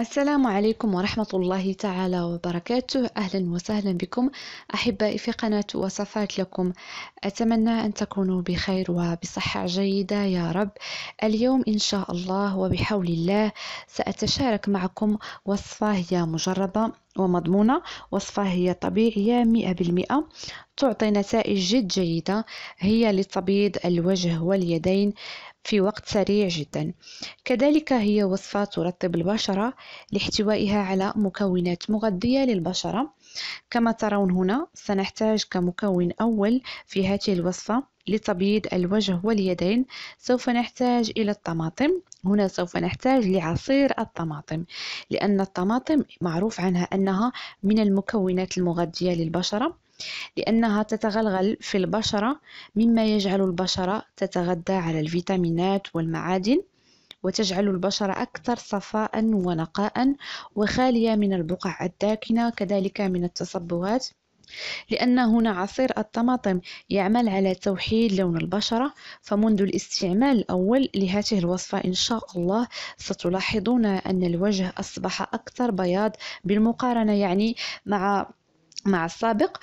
السلام عليكم ورحمة الله تعالى وبركاته أهلا وسهلا بكم أحبائي في قناة وصفات لكم أتمنى أن تكونوا بخير وبصحة جيدة يا رب اليوم إن شاء الله وبحول الله سأتشارك معكم وصفة هي مجربة ومضمونة وصفة هي طبيعية مئة بالمئة تعطي نتائج جد جيدة هي لتبييض الوجه واليدين في وقت سريع جدا كذلك هي وصفة ترطب البشرة لاحتوائها على مكونات مغذية للبشرة كما ترون هنا سنحتاج كمكون أول في هذه الوصفة لتبييض الوجه واليدين سوف نحتاج إلى الطماطم هنا سوف نحتاج لعصير الطماطم لأن الطماطم معروف عنها أنها من المكونات المغذية للبشرة لأنها تتغلغل في البشرة مما يجعل البشرة تتغذى على الفيتامينات والمعادن وتجعل البشرة أكثر صفاء ونقاء وخالية من البقع الداكنة كذلك من التصبغات لأن هنا عصير الطماطم يعمل على توحيد لون البشرة فمنذ الاستعمال الأول لهذه الوصفة إن شاء الله ستلاحظون أن الوجه أصبح أكثر بياض بالمقارنة يعني مع مع السابق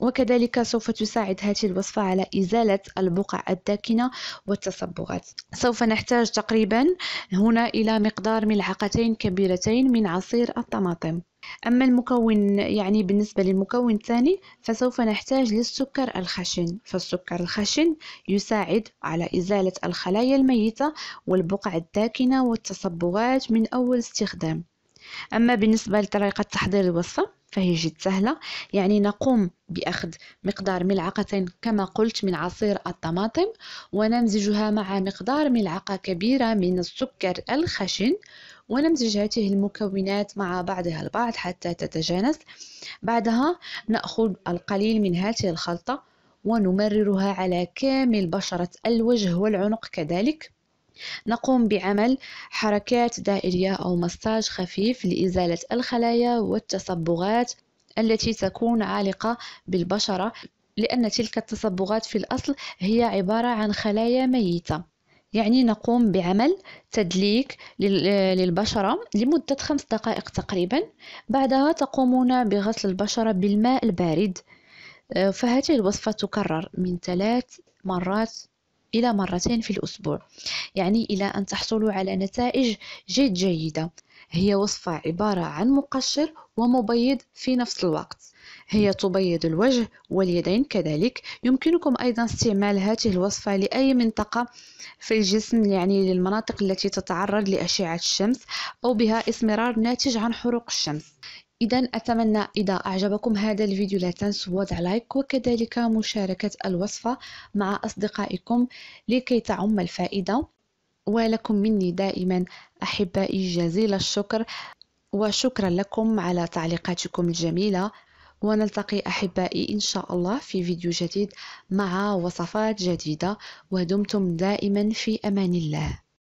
وكذلك سوف تساعد هذه الوصفة على إزالة البقع الداكنة والتصبغات سوف نحتاج تقريبا هنا إلى مقدار ملعقتين كبيرتين من عصير الطماطم أما المكون يعني بالنسبة للمكون الثاني فسوف نحتاج للسكر الخشن فالسكر الخشن يساعد على إزالة الخلايا الميتة والبقع الداكنة والتصبغات من أول استخدام أما بالنسبة لطريقة تحضير الوصفة فهي جد سهلة يعني نقوم بأخذ مقدار ملعقة كما قلت من عصير الطماطم ونمزجها مع مقدار ملعقة كبيرة من السكر الخشن ونمزج هذه المكونات مع بعضها البعض حتى تتجانس بعدها نأخذ القليل من هذه الخلطة ونمررها على كامل بشرة الوجه والعنق كذلك نقوم بعمل حركات دائرية أو مساج خفيف لإزالة الخلايا والتصبغات التي تكون عالقة بالبشرة لأن تلك التصبغات في الأصل هي عبارة عن خلايا ميتة يعني نقوم بعمل تدليك للبشرة لمدة خمس دقائق تقريبا بعدها تقومون بغسل البشرة بالماء البارد آه، فهذه الوصفة تكرر من ثلاث مرات إلى مرتين في الأسبوع يعني إلى أن تحصلوا على نتائج جد جيدة هي وصفة عبارة عن مقشر ومبيض في نفس الوقت هي تبيض الوجه واليدين كذلك يمكنكم أيضا استعمال هذه الوصفة لأي منطقة في الجسم يعني للمناطق التي تتعرض لأشعة الشمس أو بها إسمرار ناتج عن حروق الشمس إذا أتمنى إذا أعجبكم هذا الفيديو لا تنسوا وضع لايك وكذلك مشاركة الوصفة مع أصدقائكم لكي تعم الفائدة ولكم مني دائما أحبائي جزيل الشكر وشكرا لكم على تعليقاتكم الجميلة ونلتقي أحبائي إن شاء الله في فيديو جديد مع وصفات جديدة ودمتم دائما في أمان الله